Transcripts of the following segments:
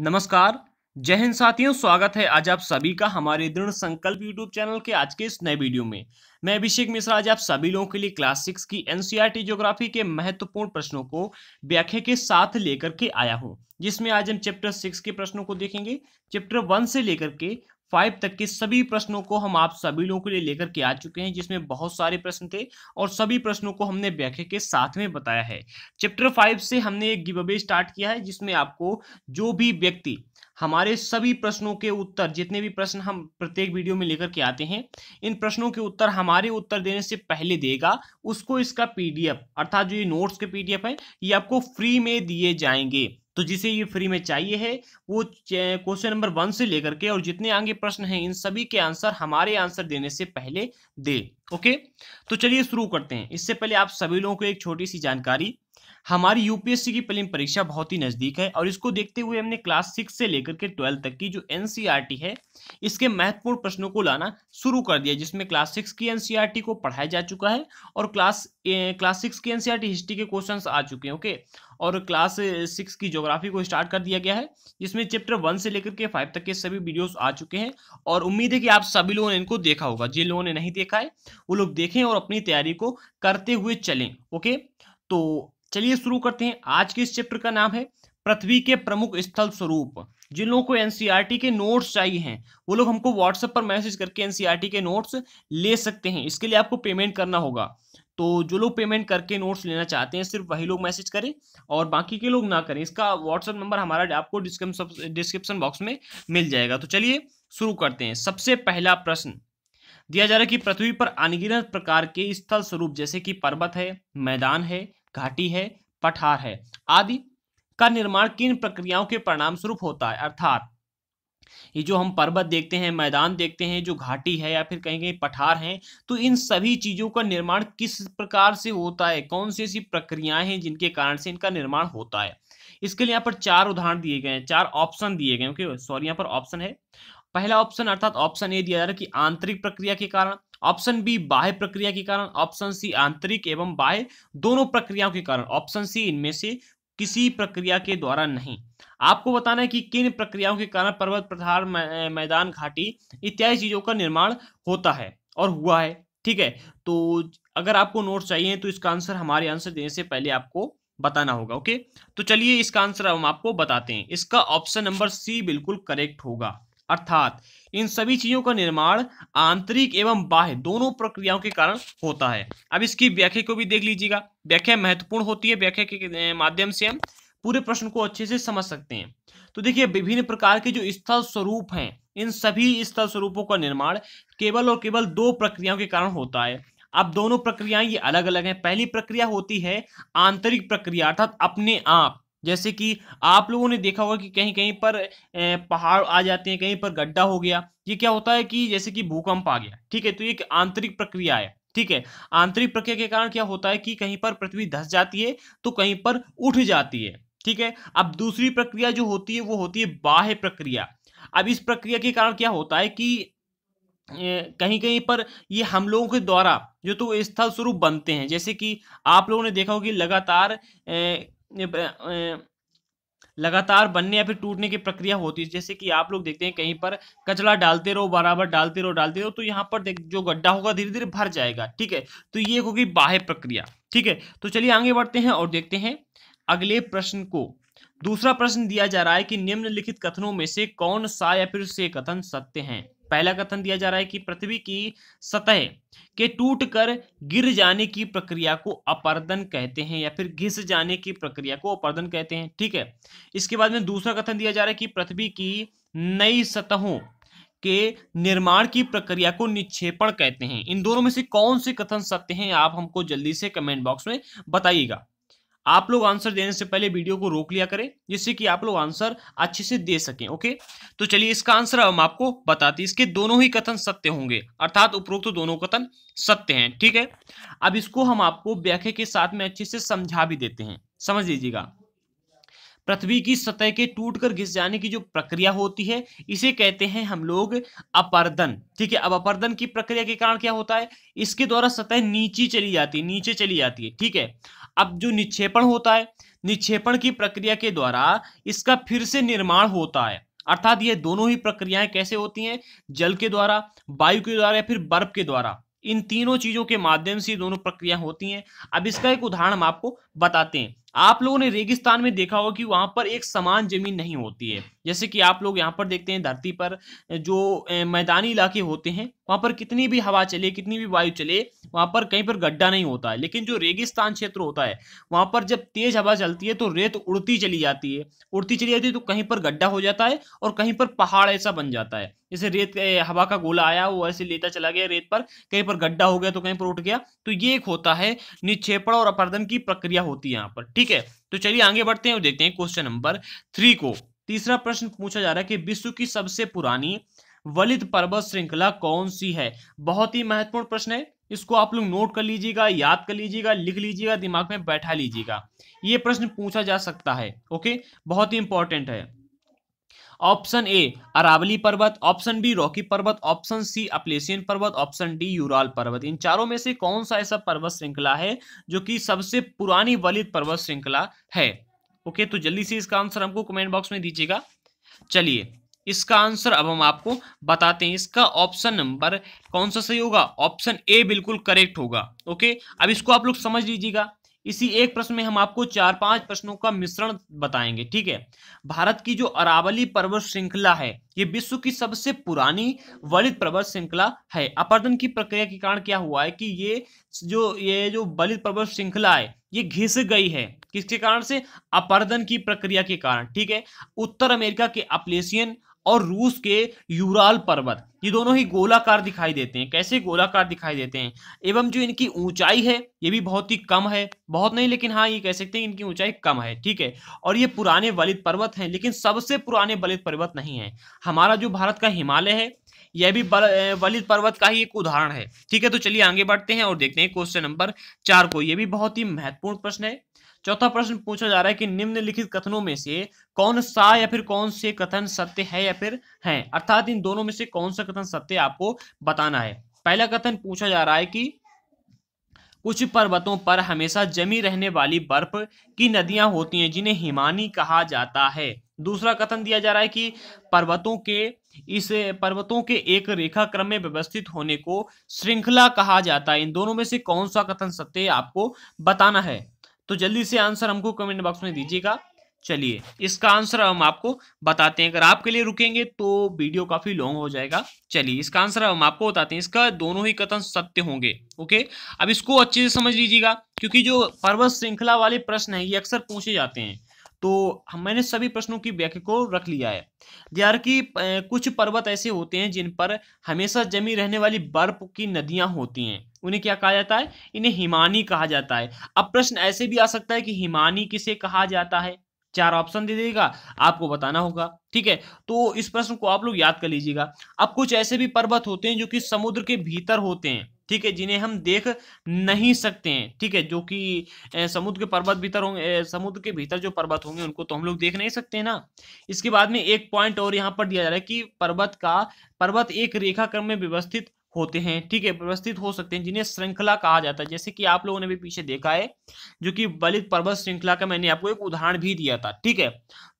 नमस्कार जय हिंद साथियों स्वागत है आज आप सभी का हमारे दृढ़ संकल्प यूट्यूब चैनल के आज के इस नए वीडियो में मैं अभिषेक मिश्रा आज आप सभी लोगों के लिए क्लास सिक्स की एनसीईआरटी ज्योग्राफी e के महत्वपूर्ण प्रश्नों को व्याख्या के साथ लेकर के आया हूँ जिसमें आज हम चैप्टर सिक्स के प्रश्नों को देखेंगे चैप्टर वन से लेकर के फाइव तक के सभी प्रश्नों को हम आप सभी लोगों के लिए लेकर के आ चुके हैं जिसमें बहुत सारे प्रश्न थे और सभी प्रश्नों को हमने व्याख्या के साथ में बताया है चैप्टर फाइव से हमने एक गिव अवे स्टार्ट किया है जिसमें आपको जो भी व्यक्ति हमारे सभी प्रश्नों के उत्तर जितने भी प्रश्न हम प्रत्येक वीडियो में लेकर के आते हैं इन प्रश्नों के उत्तर हमारे उत्तर देने से पहले देगा उसको इसका पीडीएफ अर्थात जो ये नोट्स के पीडीएफ है ये आपको फ्री में दिए जाएंगे तो जिसे ये फ्री में चाहिए है वो क्वेश्चन नंबर वन से लेकर के और जितने आगे प्रश्न हैं इन सभी के आंसर हमारे आंसर देने से पहले दे ओके तो चलिए शुरू करते हैं इससे पहले आप सभी लोगों को एक छोटी सी जानकारी हमारी यूपीएससी की प्रीलिम परीक्षा बहुत ही नज़दीक है और इसको देखते हुए हमने क्लास सिक्स से लेकर के ट्वेल्थ तक की जो एन e है इसके महत्वपूर्ण प्रश्नों को लाना शुरू कर दिया जिसमें क्लास सिक्स की एन e को पढ़ाया जा चुका है और क्लास क्लास सिक्स की एन हिस्ट्री e के क्वेश्चन आ चुके हैं ओके और क्लास सिक्स की ज्योग्राफी को स्टार्ट कर दिया गया है जिसमें चैप्टर वन से लेकर के फाइव तक के सभी वीडियोस आ चुके हैं और उम्मीद है कि आप सभी लोगों ने इनको देखा होगा जिन लोगों ने नहीं देखा है वो लोग देखें और अपनी तैयारी को करते हुए चलें ओके तो चलिए शुरू करते हैं आज के इस चैप्टर का नाम है पृथ्वी के प्रमुख स्थल स्वरूप जिन लोगों को एनसीईआरटी e के नोट्स चाहिए हैं वो लोग हमको व्हाट्सएप पर मैसेज करके एनसीईआरटी e के नोट्स ले सकते हैं इसके लिए आपको पेमेंट करना होगा तो जो लोग पेमेंट करके नोट्स लेना चाहते हैं सिर्फ वही लोग मैसेज करें और बाकी के लोग ना करें इसका व्हाट्सएप नंबर हमारा आपको डिस्क्रिप्शन बॉक्स में मिल जाएगा तो चलिए शुरू करते हैं सबसे पहला प्रश्न दिया जा रहा है कि पृथ्वी पर अनगिनत प्रकार के स्थल स्वरूप जैसे कि पर्वत है मैदान है घाटी है पठार है आदि का निर्माण किन प्रक्रियाओं के परिणाम स्वरूप होता है अर्थात ये जो हम पर्वत देखते हैं मैदान देखते हैं जो घाटी है या फिर कहीं कहीं पठार हैं तो इन सभी चीज़ों का निर्माण किस प्रकार से होता है कौन सी ऐसी प्रक्रियाएं हैं जिनके कारण से इनका निर्माण होता है इसके लिए यहाँ पर चार उदाहरण दिए गए हैं चार ऑप्शन दिए गए ओके सॉरी यहाँ पर ऑप्शन है पहला ऑप्शन अर्थात ऑप्शन ए दिया जा रहा है कि आंतरिक प्रक्रिया के कारण ऑप्शन बी बाह्य प्रक्रिया के कारण ऑप्शन सी आंतरिक एवं बाह्य दोनों प्रक्रियाओं के कारण ऑप्शन सी इनमें से किसी प्रक्रिया के द्वारा नहीं आपको बताना है कि किन प्रक्रियाओं के कारण पर्वत प्रहार मैदान घाटी इत्यादि चीजों का निर्माण होता है और हुआ है ठीक है तो अगर आपको नोट चाहिए तो इसका आंसर हमारे आंसर देने से पहले आपको बताना होगा ओके तो चलिए इसका आंसर हम आपको बताते हैं इसका ऑप्शन नंबर सी बिल्कुल करेक्ट होगा अर्थात इन सभी चीजों का निर्माण आंतरिक एवं बाह्य दोनों प्रक्रियाओं के कारण होता है अब इसकी व्याख्या को भी देख लीजिएगा व्याख्या महत्वपूर्ण होती है व्याख्या के माध्यम से हम पूरे प्रश्न को अच्छे से समझ सकते हैं तो देखिए विभिन्न प्रकार के जो स्थल स्वरूप हैं इन सभी स्थल स्वरूपों का निर्माण केवल और केवल दो प्रक्रियाओं के कारण होता है अब दोनों प्रक्रियाएं ये अलग अलग हैं पहली प्रक्रिया होती है आंतरिक प्रक्रिया अर्थात अपने आप जैसे कि आप लोगों ने देखा होगा कि कहीं कहीं पर पहाड़ आ जाते हैं कहीं पर गड्ढा हो गया ये क्या होता है कि जैसे कि भूकंप आ गया ठीक है तो ये एक आंतरिक प्रक्रिया है ठीक है आंतरिक प्रक्रिया के कारण क्या होता है कि कहीं पर पृथ्वी धस जाती है तो कहीं पर उठ जाती है ठीक है अब दूसरी प्रक्रिया जो होती है वो होती है बाह्य प्रक्रिया अब इस प्रक्रिया के कारण क्या होता है कि कहीं कहीं पर ये हम लोगों के द्वारा जो तो स्थल स्वरूप बनते हैं जैसे कि आप लोगों ने देखा होगा कि लगातार लगातार बनने या फिर टूटने की प्रक्रिया होती है जैसे कि आप लोग देखते हैं कहीं पर कचरा डालते रहो बराबर डालते रहो डालते रहो तो यहाँ पर जो गड्ढा होगा धीरे धीरे भर जाएगा ठीक है तो ये होगी बाह्य प्रक्रिया ठीक है तो चलिए आगे बढ़ते हैं और देखते हैं अगले प्रश्न को दूसरा प्रश्न दिया जा रहा है कि निम्नलिखित कथनों में से कौन सा या फिर से कथन सत्य है पहला कथन दिया जा रहा है कि पृथ्वी की सतह के टूटकर गिर जाने की प्रक्रिया को अपर्दन कहते हैं या फिर घिस जाने की प्रक्रिया को अपर्दन कहते हैं ठीक है इसके बाद में दूसरा कथन दिया जा रहा है कि पृथ्वी की नई सतहों के निर्माण की प्रक्रिया को निक्षेपण कहते हैं इन दोनों में से कौन से कथन सत्य हैं आप हमको जल्दी से कमेंट बॉक्स में बताइएगा आप लोग आंसर देने से पहले वीडियो को रोक लिया करें जिससे कि आप लोग आंसर अच्छे से दे सकें ओके तो चलिए इसका आंसर हम आपको बताते हैं इसके दोनों ही कथन सत्य होंगे अर्थात उपरोक्त तो दोनों कथन सत्य हैं ठीक है अब इसको हम आपको व्याख्या के साथ में अच्छे से समझा भी देते हैं समझ लीजिएगा पृथ्वी की सतह के टूटकर घिस जाने की जो प्रक्रिया होती है इसे कहते हैं हम लोग अपर्दन ठीक है अब अपर्दन की प्रक्रिया के कारण क्या होता है इसके द्वारा सतह नीचे चली जाती है नीचे चली जाती है ठीक है अब जो निक्षेपण होता है निक्षेपण की प्रक्रिया के द्वारा इसका फिर से निर्माण होता है अर्थात ये दोनों ही प्रक्रियाएं कैसे होती हैं जल के द्वारा वायु के द्वारा या फिर बर्फ के द्वारा इन तीनों चीजों के माध्यम से दोनों प्रक्रिया होती हैं अब इसका एक उदाहरण हम आपको बताते हैं आप लोगों ने रेगिस्तान में देखा होगा कि वहां पर एक समान जमीन नहीं होती है जैसे कि आप लोग यहाँ पर देखते हैं धरती पर जो मैदानी इलाके होते हैं वहाँ पर कितनी भी हवा चले कितनी भी वायु चले वहाँ पर कहीं पर गड्ढा नहीं होता है लेकिन जो रेगिस्तान क्षेत्र होता है वहाँ पर जब तेज हवा चलती है तो रेत उड़ती चली जाती है उड़ती चली जाती है तो कहीं पर गड्ढा हो जाता है और कहीं पर पहाड़ ऐसा बन जाता है जैसे रेत हवा का गोला आया वो ऐसे लेता चला गया रेत पर कहीं पर गड्ढा हो गया तो कहीं पर उठ गया तो ये एक होता है निक्षेपण और अपर्दन की प्रक्रिया होती है यहाँ पर ठीक है तो चलिए आगे बढ़ते हैं और देखते हैं क्वेश्चन नंबर थ्री को तीसरा प्रश्न पूछा जा रहा है कि विश्व की सबसे पुरानी वलित पर्वत श्रृंखला कौन सी है बहुत ही महत्वपूर्ण प्रश्न है इसको आप लोग नोट कर लीजिएगा याद कर लीजिएगा लिख लीजिएगा दिमाग में बैठा लीजिएगा ये प्रश्न पूछा जा सकता है ओके बहुत ही इंपॉर्टेंट है ऑप्शन ए अरावली पर्वत ऑप्शन बी रॉकी पर्वत ऑप्शन सी अपलेसियन पर्वत ऑप्शन डी यूराल पर्वत इन चारों में से कौन सा ऐसा पर्वत श्रृंखला है जो कि सबसे पुरानी वलित पर्वत श्रृंखला है ओके तो जल्दी से इसका आंसर हमको कमेंट बॉक्स में दीजिएगा चलिए इसका आंसर अब हम आपको बताते हैं इसका ऑप्शन नंबर कौन सा सही होगा ऑप्शन ए बिल्कुल करेक्ट होगा ओके अब इसको आप लोग समझ लीजिएगा इसी एक प्रश्न में हम आपको चार पांच प्रश्नों का मिश्रण बताएंगे ठीक है भारत की जो अरावली पर्वत श्रृंखला है ये विश्व की सबसे पुरानी वलित पर्वत श्रृंखला है अपर्दन की प्रक्रिया के कारण क्या हुआ है कि ये जो ये जो वलित पर्वत श्रृंखला है ये घिस गई है किसके कारण से अपर्दन की प्रक्रिया के कारण ठीक है उत्तर अमेरिका के अपलेसियन और रूस के यूराल पर्वत ये दोनों ही गोलाकार दिखाई देते हैं कैसे गोलाकार दिखाई देते हैं एवं जो इनकी ऊंचाई है ये भी बहुत ही कम है बहुत नहीं लेकिन हाँ ये कह सकते हैं इनकी ऊंचाई कम है ठीक है और ये पुराने वलित पर्वत हैं लेकिन सबसे पुराने वलित पर्वत नहीं है हमारा जो भारत का हिमालय है यह भी वलित पर्वत का ही एक उदाहरण है ठीक है तो चलिए आगे बढ़ते हैं और देखते हैं क्वेश्चन नंबर चार को यह भी बहुत ही महत्वपूर्ण प्रश्न है चौथा प्रश्न पूछा जा रहा है कि निम्नलिखित कथनों में से कौन सा या फिर कौन से कथन सत्य है या फिर है अर्थात इन दोनों में से कौन सा कथन सत्य आपको बताना है पहला कथन पूछा जा रहा है कि कुछ पर्वतों पर हमेशा जमी रहने वाली बर्फ की नदियां होती हैं जिन्हें हिमानी कहा जाता है दूसरा कथन दिया जा रहा है कि पर्वतों के इस पर्वतों के एक रेखा क्रम में व्यवस्थित होने को श्रृंखला कहा जाता है इन दोनों में से कौन सा कथन सत्य आपको बताना है तो जल्दी से आंसर हमको कमेंट बॉक्स में दीजिएगा चलिए इसका आंसर हम आपको बताते हैं अगर आपके लिए रुकेंगे तो वीडियो काफी लॉन्ग हो जाएगा चलिए इसका आंसर हम आपको बताते हैं इसका दोनों ही कथन सत्य होंगे ओके अब इसको अच्छे से समझ लीजिएगा क्योंकि जो पर्वत श्रृंखला वाले प्रश्न है ये अक्सर पूछे जाते हैं तो मैंने सभी प्रश्नों की व्याख्या को रख लिया है यार की कुछ पर्वत ऐसे होते हैं जिन पर हमेशा जमी रहने वाली बर्फ की नदियां होती हैं उन्हें क्या कहा जाता है इन्हें हिमानी कहा जाता है अब प्रश्न ऐसे भी आ सकता है कि हिमानी किसे कहा जाता है चार ऑप्शन दे देगा आपको बताना होगा ठीक है तो इस प्रश्न को आप लोग याद कर लीजिएगा अब कुछ ऐसे भी पर्वत होते हैं जो कि समुद्र के भीतर होते हैं ठीक है जिन्हें हम देख नहीं सकते हैं ठीक है जो कि समुद्र के पर्वत भीतर होंगे समुद्र के भीतर जो पर्वत होंगे उनको तो हम लोग देख नहीं सकते ना इसके बाद में एक पॉइंट और यहाँ पर दिया जा रहा है कि पर्वत का पर्वत एक रेखा क्रम में व्यवस्थित होते हैं ठीक है व्यवस्थित हो सकते हैं जिन्हें श्रृंखला कहा जाता है जैसे कि आप लोगों ने भी पीछे देखा है जो कि बलित पर्वत श्रृंखला का मैंने आपको एक उदाहरण भी दिया था ठीक है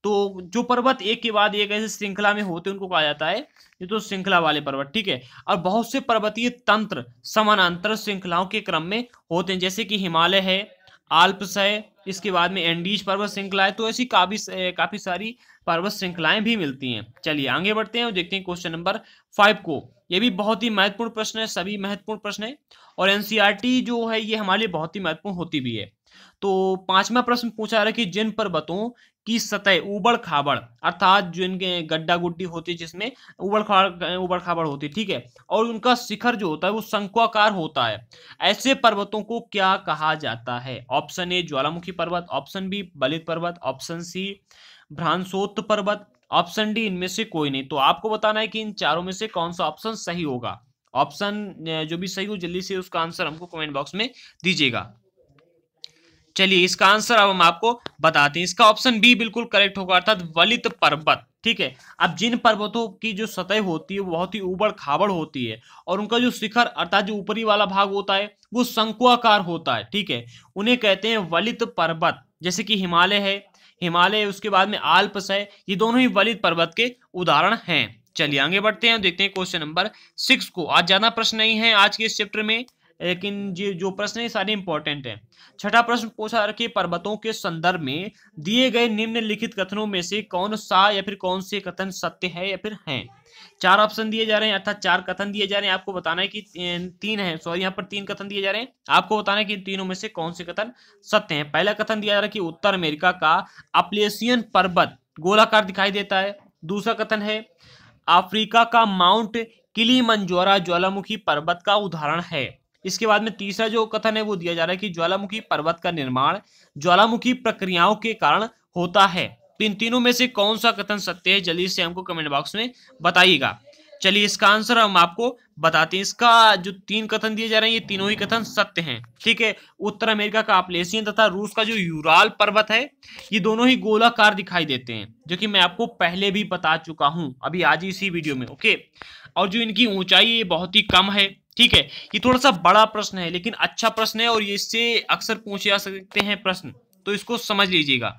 तो जो पर्वत एक के बाद एक ऐसे श्रृंखला में होते हैं उनको कहा जाता है ये तो श्रृंखला वाले पर्वत ठीक है और बहुत से पर्वतीय तंत्र समानांतर श्रृंखलाओं के क्रम में होते हैं जैसे कि हिमालय है आल्प्स है इसके बाद में एंडीज पर्वत श्रृंखला है तो ऐसी काफी काफी सारी पर्वत श्रृंखलाएं भी मिलती हैं चलिए आगे बढ़ते हैं और देखते हैं क्वेश्चन नंबर फाइव को ये भी बहुत ही महत्वपूर्ण प्रश्न है सभी महत्वपूर्ण प्रश्न है और एनसीईआरटी e जो है ये हमारे लिए बहुत ही महत्वपूर्ण होती भी है तो पांचवा प्रश्न पूछा रहा है कि जिन पर्वतों की सतह उबड़ खाबड़ अर्थात जो इनके गड्ढा गुड्डी होती है जिसमें उबड़ खाबड़ उबड़ खाबड़ होती है ठीक है और उनका शिखर जो होता है वो शंकुआकार होता है ऐसे पर्वतों को क्या कहा जाता है ऑप्शन ए ज्वालामुखी पर्वत ऑप्शन बी बलित पर्वत ऑप्शन सी भ्रांसोत पर्वत ऑप्शन डी इनमें से कोई नहीं तो आपको बताना है कि इन चारों में से कौन सा ऑप्शन सही होगा ऑप्शन जो भी सही हो जल्दी से उसका आंसर हमको कमेंट बॉक्स में दीजिएगा चलिए इसका आंसर अब हम आपको बताते हैं इसका ऑप्शन बी बिल्कुल करेक्ट होगा अर्थात वलित पर्वत ठीक है अब जिन पर्वतों की जो सतह होती है वो बहुत ही उबड़ खाबड़ होती है और उनका जो शिखर अर्थात जो ऊपरी वाला भाग होता है वो शंकुआकार होता है ठीक है उन्हें कहते हैं वलित पर्वत जैसे कि हिमालय है हिमालय उसके बाद में आल्पस है ये दोनों ही वलित पर्वत के उदाहरण हैं चलिए आगे बढ़ते हैं देखते हैं क्वेश्चन नंबर सिक्स को आज ज्यादा प्रश्न नहीं है आज के इस चैप्टर में लेकिन ये जो प्रश्न है सारे इंपॉर्टेंट है छठा प्रश्न पूछा कि पर्वतों के संदर्भ में दिए गए निम्नलिखित कथनों में से कौन सा या फिर कौन से कथन सत्य है या फिर है चार ऑप्शन दिए जा रहे हैं अर्थात चार कथन दिए जा रहे हैं आपको बताना है कि अं, तीन है सॉरी यहाँ पर तीन कथन दिए जा रहे हैं आपको बताना है कि तीनों में से कौन से कथन सत्य है पहला कथन दिया जा रहा है कि उत्तर अमेरिका का अपलेसियन पर्वत गोलाकार दिखाई देता है दूसरा कथन है अफ्रीका का माउंट किली ज्वालामुखी पर्वत का उदाहरण है इसके बाद में तीसरा जो कथन है वो दिया जा रहा है कि ज्वालामुखी पर्वत का निर्माण ज्वालामुखी प्रक्रियाओं के कारण होता है तो इन तीनों में से कौन सा कथन सत्य है जल्दी से हमको कमेंट बॉक्स में बताइएगा चलिए इसका आंसर हम आपको बताते हैं इसका जो तीन कथन दिए जा रहे हैं ये तीनों ही कथन सत्य हैं ठीक है उत्तर अमेरिका का आपलेसियन तथा रूस का जो यूराल पर्वत है ये दोनों ही गोलाकार दिखाई देते हैं जो कि मैं आपको पहले भी बता चुका हूं अभी आज इसी वीडियो में ओके और जो इनकी ऊंचाई ये बहुत ही कम है ठीक है ये थोड़ा सा बड़ा प्रश्न है लेकिन अच्छा प्रश्न है और ये इससे अक्सर पूछे जा सकते हैं प्रश्न तो इसको समझ लीजिएगा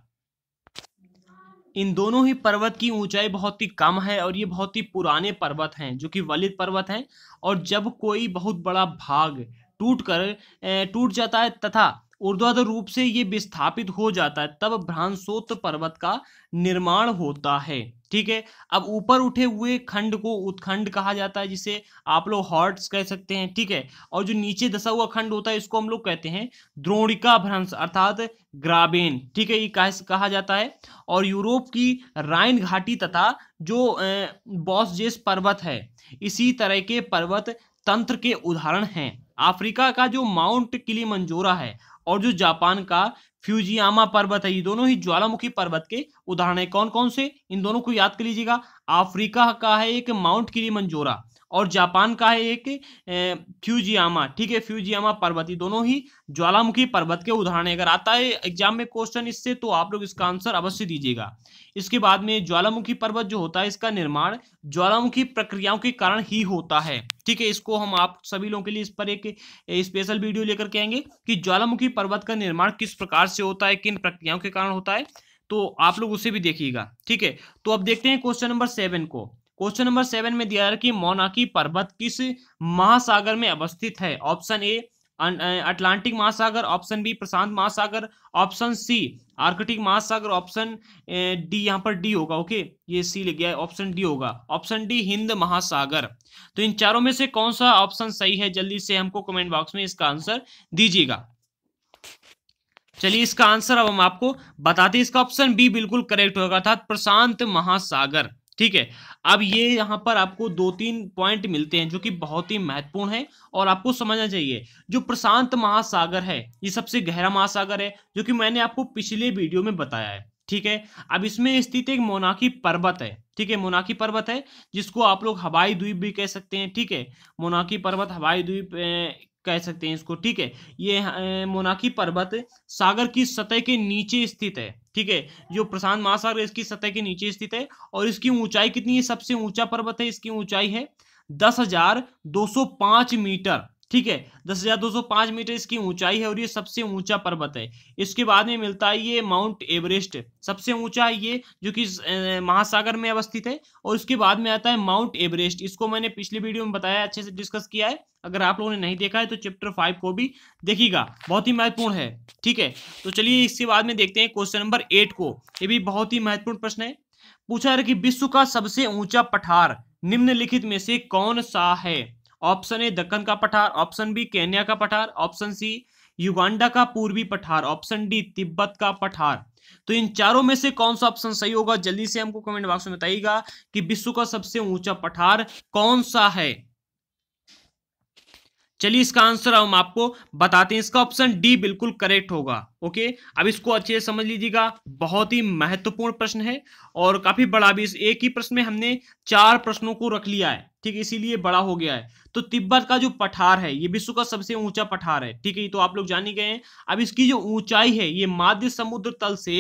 इन दोनों ही पर्वत की ऊंचाई बहुत ही कम है और ये बहुत ही पुराने पर्वत हैं जो कि वलित पर्वत हैं और जब कोई बहुत बड़ा भाग टूट कर टूट जाता है तथा ऊर्ध्वाधर रूप से ये विस्थापित हो जाता है तब भ्रांसोत पर्वत का निर्माण होता है ठीक है अब ऊपर उठे हुए खंड को उत्खंड कहा जाता है जिसे आप लोग हॉर्ट्स कह सकते हैं ठीक है और जो नीचे दसा हुआ खंड होता है इसको हम लोग कहते हैं द्रोणिका भ्रंश अर्थात ग्राबेन ठीक है ये कहा जाता है और यूरोप की राइन घाटी तथा जो बॉसजेस पर्वत है इसी तरह के पर्वत तंत्र के उदाहरण हैं अफ्रीका का जो माउंट किली है और जो जापान का फ्यूजियामा पर्वत है ये दोनों ही ज्वालामुखी पर्वत के उदाहरण है कौन कौन से इन दोनों को याद कर लीजिएगा अफ्रीका का है एक माउंट मंजोरा और जापान का है एक फ्यूजियामा ठीक है फ्यूजियामा पर्वत दोनों ही ज्वालामुखी पर्वत के उदाहरण अगर आता है एग्जाम में क्वेश्चन इससे तो आप लोग इसका आंसर अवश्य दीजिएगा इसके बाद में ज्वालामुखी पर्वत जो होता है इसका निर्माण ज्वालामुखी प्रक्रियाओं के कारण ही होता है ठीक है इसको हम आप सभी लोगों के लिए इस पर एक स्पेशल वीडियो लेकर के आएंगे कि ज्वालामुखी पर्वत का निर्माण किस प्रकार से होता है किन प्रक्रियाओं के कारण होता है तो आप लोग उसे भी देखिएगा ठीक है तो अब देखते हैं क्वेश्चन नंबर सेवन को क्वेश्चन नंबर सेवन में दिया है कि मोनाकी पर्वत किस महासागर में अवस्थित है ऑप्शन ए अटलांटिक महासागर ऑप्शन बी प्रशांत महासागर ऑप्शन सी आर्कटिक महासागर ऑप्शन डी यहां पर डी होगा ओके ये सी लिख गया है ऑप्शन डी होगा ऑप्शन डी हिंद महासागर तो इन चारों में से कौन सा ऑप्शन सही है जल्दी से हमको कमेंट बॉक्स में इसका आंसर दीजिएगा चलिए इसका आंसर अब हम आपको बताते हैं इसका ऑप्शन बी बिल्कुल करेक्ट होगा अर्थात प्रशांत महासागर ठीक है अब ये यहाँ पर आपको दो तीन पॉइंट मिलते हैं जो कि बहुत ही महत्वपूर्ण है और आपको समझना चाहिए जो प्रशांत महासागर है ये सबसे गहरा महासागर है जो कि मैंने आपको पिछले वीडियो में बताया है ठीक है अब इसमें स्थित एक मोनाकी पर्वत है ठीक है मोनाकी पर्वत है जिसको आप लोग हवाई द्वीप भी कह सकते हैं ठीक है मोनाकी पर्वत हवाई द्वीप कह सकते हैं इसको ठीक है ये मोनाकी पर्वत सागर की सतह के नीचे स्थित है ठीक है जो प्रशांत महासागर इसकी सतह के नीचे स्थित है और इसकी ऊंचाई कितनी है सबसे ऊंचा पर्वत है इसकी ऊंचाई है दस हजार दो सौ पांच मीटर ठीक है दस हजार दो सौ पांच मीटर इसकी ऊंचाई है और ये सबसे ऊंचा पर्वत है इसके बाद में मिलता है ये माउंट एवरेस्ट सबसे ऊंचा है ये जो कि महासागर में अवस्थित है और उसके बाद में आता है माउंट एवरेस्ट इसको मैंने पिछले वीडियो में बताया अच्छे से डिस्कस किया है अगर आप लोगों ने नहीं देखा है तो चैप्टर फाइव को भी देखिएगा बहुत ही महत्वपूर्ण है ठीक है तो चलिए इसके बाद में देखते हैं क्वेश्चन नंबर एट को ये भी बहुत ही महत्वपूर्ण प्रश्न है पूछा है कि विश्व का सबसे ऊंचा पठार निम्नलिखित में से कौन सा है ऑप्शन ए दक्कन का पठार ऑप्शन बी केन्या का पठार ऑप्शन सी युगांडा का पूर्वी पठार ऑप्शन डी तिब्बत का पठार तो इन चारों में से कौन सा ऑप्शन सही होगा जल्दी से हमको कमेंट बॉक्स में बताइएगा कि विश्व का सबसे ऊंचा पठार कौन सा है चलिए इसका आंसर हम आपको बताते हैं इसका ऑप्शन डी बिल्कुल करेक्ट होगा ओके अब इसको अच्छे से समझ लीजिएगा बहुत ही महत्वपूर्ण प्रश्न है और काफी बड़ा भी इस एक ही प्रश्न में हमने चार प्रश्नों को रख लिया है ठीक है इसीलिए बड़ा हो गया है तो तिब्बत का जो पठार है ये विश्व का सबसे ऊंचा पठार है ठीक है तो आप लोग जान ही गए हैं अब इसकी जो ऊंचाई है ये माध्य समुद्र तल से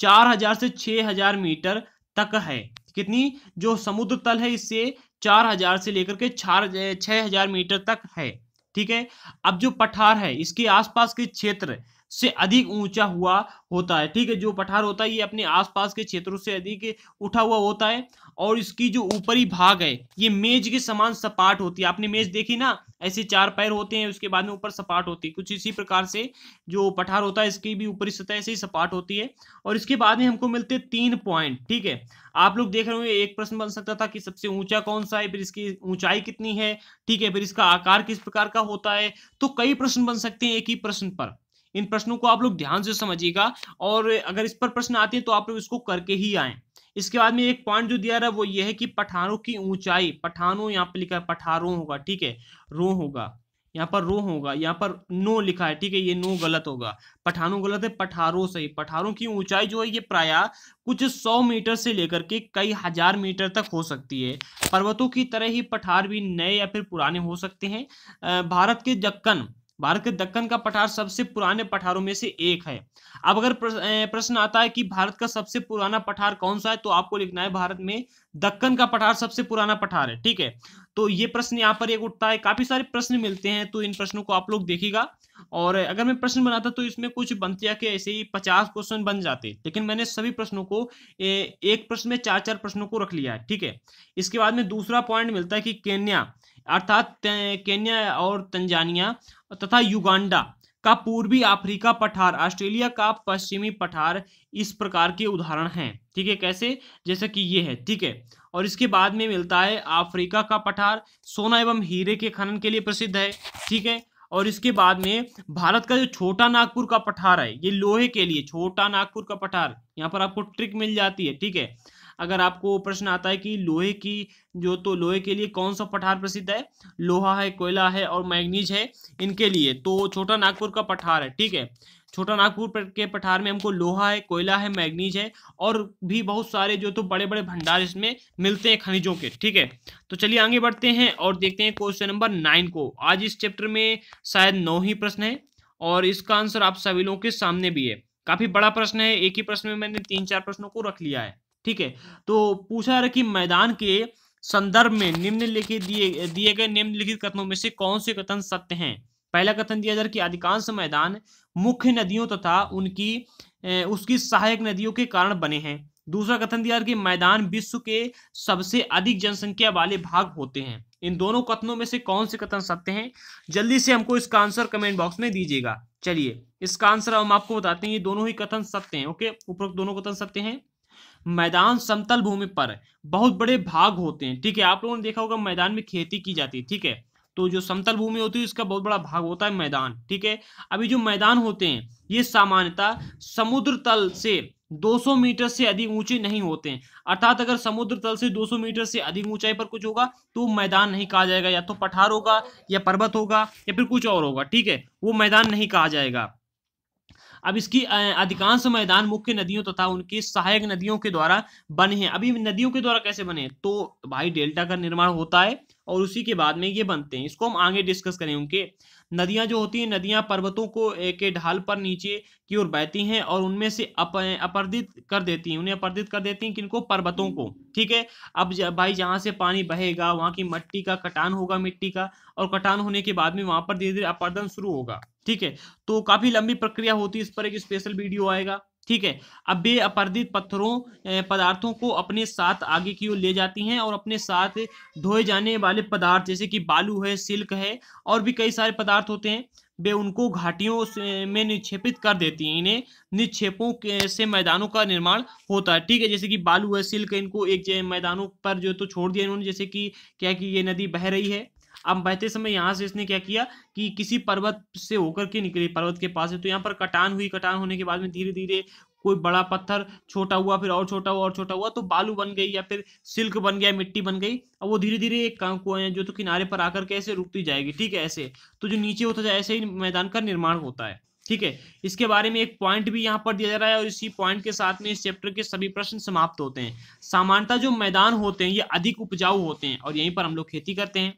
चार हजार से छह हजार मीटर तक है कितनी जो समुद्र तल है इससे चार हजार से लेकर के चार छह हजार मीटर तक है ठीक है अब जो पठार है इसके आसपास के क्षेत्र से अधिक ऊंचा हुआ होता है ठीक है जो पठार होता है ये अपने आसपास के क्षेत्रों से अधिक उठा हुआ होता है और इसकी जो ऊपरी भाग है ये मेज के समान सपाट होती है आपने मेज देखी ना ऐसे चार पैर होते हैं उसके बाद में ऊपर सपाट होती है कुछ इसी प्रकार से जो पठार होता है इसकी भी ऊपरी सतह ऐसे ही सपाट होती है और इसके बाद में हमको मिलते हैं तीन पॉइंट ठीक है आप लोग देख रहे हो एक प्रश्न बन सकता था कि सबसे ऊंचा कौन सा है फिर इसकी ऊंचाई कितनी है ठीक है फिर इसका आकार किस प्रकार का होता है तो कई प्रश्न बन सकते हैं एक ही प्रश्न पर इन प्रश्नों को आप लोग ध्यान से समझिएगा और अगर इस पर प्रश्न आते हैं तो आप लोग इसको करके ही आए इसके बाद में एक पॉइंट जो दिया रहा है वो ये है कि पठानों की ऊंचाई पठानों यहाँ पे लिखा है पठारो होगा ठीक है रो होगा यहाँ पर रो होगा यहाँ पर नो लिखा है ठीक है ये नो गलत होगा पठानों गलत है पठारों सही पठारों की ऊंचाई जो है ये प्राय कुछ सौ मीटर से लेकर के कई हजार मीटर तक हो सकती है पर्वतों की तरह ही पठार भी नए या फिर पुराने हो सकते हैं भारत के जक्कन भारत के दक्कन का पठार सबसे पुराने पठारों में से एक है अब अगर प्रश्न आता है कि भारत का सबसे पुराना पठार कौन सा है तो आपको लिखना है भारत में दक्कन का पठार सबसे पुराना पठार है ठीक है तो ये प्रश्न यहाँ पर एक उठता है काफी सारे प्रश्न मिलते हैं तो इन प्रश्नों को आप लोग देखिएगा और अगर मैं प्रश्न बनाता तो इसमें कुछ बंतिया के ऐसे ही पचास क्वेश्चन बन जाते लेकिन मैंने सभी प्रश्नों को ए, एक प्रश्न में चार चार प्रश्नों को रख लिया है ठीक है इसके बाद में दूसरा पॉइंट मिलता है कि केन्या अर्थात केन्या और तंजानिया तथा युगांडा का पूर्वी अफ्रीका पठार ऑस्ट्रेलिया का पश्चिमी पठार इस प्रकार के उदाहरण हैं ठीक है कैसे जैसे कि ये है ठीक है और इसके बाद में मिलता है अफ्रीका का पठार सोना एवं हीरे के खनन के लिए प्रसिद्ध है ठीक है और इसके बाद में भारत का जो छोटा नागपुर का पठार है ये लोहे के लिए छोटा नागपुर का पठार यहाँ पर आपको ट्रिक मिल जाती है ठीक है अगर आपको प्रश्न आता है कि लोहे की जो तो लोहे के लिए कौन सा पठार प्रसिद्ध है लोहा है कोयला है और मैग्नीज है इनके लिए तो छोटा नागपुर का पठार है ठीक है छोटा नागपुर के पठार में हमको लोहा है कोयला है मैग्नीज है और भी बहुत सारे जो तो बड़े बड़े भंडार इसमें मिलते हैं खनिजों के ठीक है तो चलिए आगे बढ़ते हैं और देखते हैं क्वेश्चन नंबर नाइन को आज इस चैप्टर में शायद नौ ही प्रश्न है और इसका आंसर आप सभी लोगों के सामने भी है काफी बड़ा प्रश्न है एक ही प्रश्न में मैंने तीन चार प्रश्नों को रख लिया है ठीक है तो पूछा रखी मैदान के संदर्भ में निम्नलिखित दिए दिए गए निम्नलिखित कथनों में से कौन से कथन सत्य हैं पहला कथन दिया जा कि अधिकांश मैदान मुख्य नदियों तथा तो उनकी ए, उसकी सहायक नदियों के कारण बने हैं दूसरा कथन दिया कि मैदान विश्व के सबसे अधिक जनसंख्या वाले भाग होते हैं इन दोनों कथनों में से कौन से कथन सत्य हैं जल्दी से हमको इसका आंसर कमेंट बॉक्स में दीजिएगा चलिए इसका आंसर हम आपको बताते हैं ये दोनों ही कथन सत्य हैं ओके उपरोक्त दोनों कथन सत्य हैं मैदान समतल भूमि पर बहुत बड़े भाग होते हैं ठीक है आप लोगों ने देखा होगा मैदान में खेती की जाती है ठीक है तो जो समतल भूमि होती है इसका बहुत बड़ा भाग होता है मैदान ठीक है अभी जो मैदान होते हैं ये सामान्यतः समुद्र तल से 200 मीटर से अधिक ऊंचे नहीं होते हैं अर्थात अगर समुद्र तल से 200 मीटर से अधिक ऊंचाई पर कुछ होगा तो मैदान नहीं कहा जाएगा या तो पठार होगा या पर्वत होगा या फिर कुछ और होगा ठीक है वो मैदान नहीं कहा जाएगा अब इसकी अधिकांश मैदान मुख्य नदियों तथा तो उनकी सहायक नदियों के द्वारा बने हैं अभी नदियों के द्वारा कैसे बने तो भाई डेल्टा का निर्माण होता है और उसी के बाद में ये बनते हैं इसको हम आगे डिस्कस करें उनके नदियां जो होती हैं नदियां पर्वतों को के ढाल पर नीचे की ओर बहती हैं और उनमें से अप अपर्दित कर देती हैं उन्हें अपर्दित कर देती हैं किनको पर्वतों को ठीक है अब भाई जहां से पानी बहेगा वहां की मट्टी का कटान होगा मिट्टी का और कटान होने के बाद में वहां पर धीरे धीरे अपर्दन शुरू होगा ठीक है तो काफ़ी लंबी प्रक्रिया होती है इस पर एक स्पेशल वीडियो आएगा ठीक है अब ये अपर्दित पत्थरों पदार्थों को अपने साथ आगे की ओर ले जाती हैं और अपने साथ धोए जाने वाले पदार्थ जैसे कि बालू है सिल्क है और भी कई सारे पदार्थ होते हैं वे उनको घाटियों में निक्षेपित कर देती हैं इन्हें निक्षेपों से मैदानों का निर्माण होता है ठीक है जैसे कि बालू है सिल्क इनको एक मैदानों पर जो तो छोड़ दिया इन्होंने जैसे कि क्या कि ये नदी बह रही है अब बहते समय यहाँ से इसने क्या किया कि किसी पर्वत से होकर के निकले पर्वत के पास से तो यहाँ पर कटान हुई कटान होने के बाद में धीरे धीरे कोई बड़ा पत्थर छोटा हुआ फिर और छोटा हुआ और छोटा हुआ तो बालू बन गई या फिर सिल्क बन गया मिट्टी बन गई अब वो धीरे धीरे एक जो तो किनारे पर आकर के ऐसे रुकती जाएगी ठीक है ऐसे तो जो नीचे होता जाए ऐसे ही मैदान का निर्माण होता है ठीक है इसके बारे में एक पॉइंट भी यहाँ पर दिया जा रहा है और इसी पॉइंट के साथ में इस चैप्टर के सभी प्रश्न समाप्त होते हैं सामान्यतः जो मैदान होते हैं ये अधिक उपजाऊ होते हैं और यहीं पर हम लोग खेती करते हैं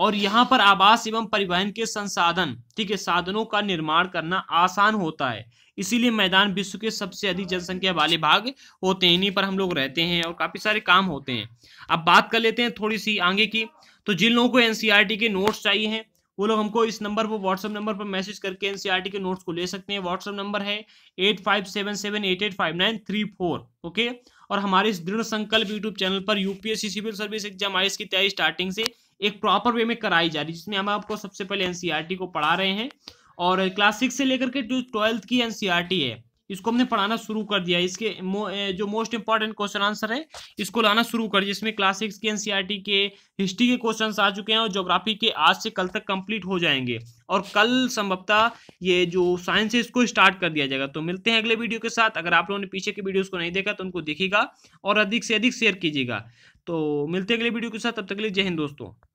और यहाँ पर आवास एवं परिवहन के संसाधन ठीक है साधनों का निर्माण करना आसान होता है इसीलिए मैदान विश्व के सबसे अधिक जनसंख्या वाले भाग होते हैं इन्हीं पर हम लोग रहते हैं और काफ़ी सारे काम होते हैं अब बात कर लेते हैं थोड़ी सी आगे की तो जिन लोगों को एनसीईआरटी के नोट्स चाहिए हैं वो लोग हमको इस नंबर पर व्हाट्सअप नंबर पर मैसेज करके एनसीईआरटी के नोट्स को ले सकते हैं व्हाट्सअप नंबर है eight five seven seven eight eight five nine three four okay और हमारे इस दृढ़ संकल्प यूट्यूब चैनल पर यूपीएससी सिविल सर्विस एग्जाम आई की तैयारी स्टार्टिंग से एक प्रॉपर वे में कराई जा रही है जिसमें हम आपको सबसे पहले एनसीईआरटी e को पढ़ा रहे हैं और क्लास सिक्स से लेकर के जो ट्वेल्थ की एनसीईआरटी e है इसको हमने पढ़ाना शुरू कर दिया इसके मो, जो मोस्ट इंपॉर्टेंट क्वेश्चन आंसर है इसको लाना शुरू कर दिया इसमें क्लास सिक्स के एनसीईआरटी e के हिस्ट्री के क्वेश्चन आ चुके हैं और जोग्राफी के आज से कल तक कंप्लीट हो जाएंगे और कल संभवतः ये जो साइंस है इसको स्टार्ट कर दिया जाएगा तो मिलते हैं अगले वीडियो के साथ अगर आप लोगों ने पीछे के वीडियोज़ को नहीं देखा तो उनको देखेगा और अधिक से अधिक शेयर कीजिएगा तो मिलते हैं अगले वीडियो के साथ तब तक के लिए जय हिंद दोस्तों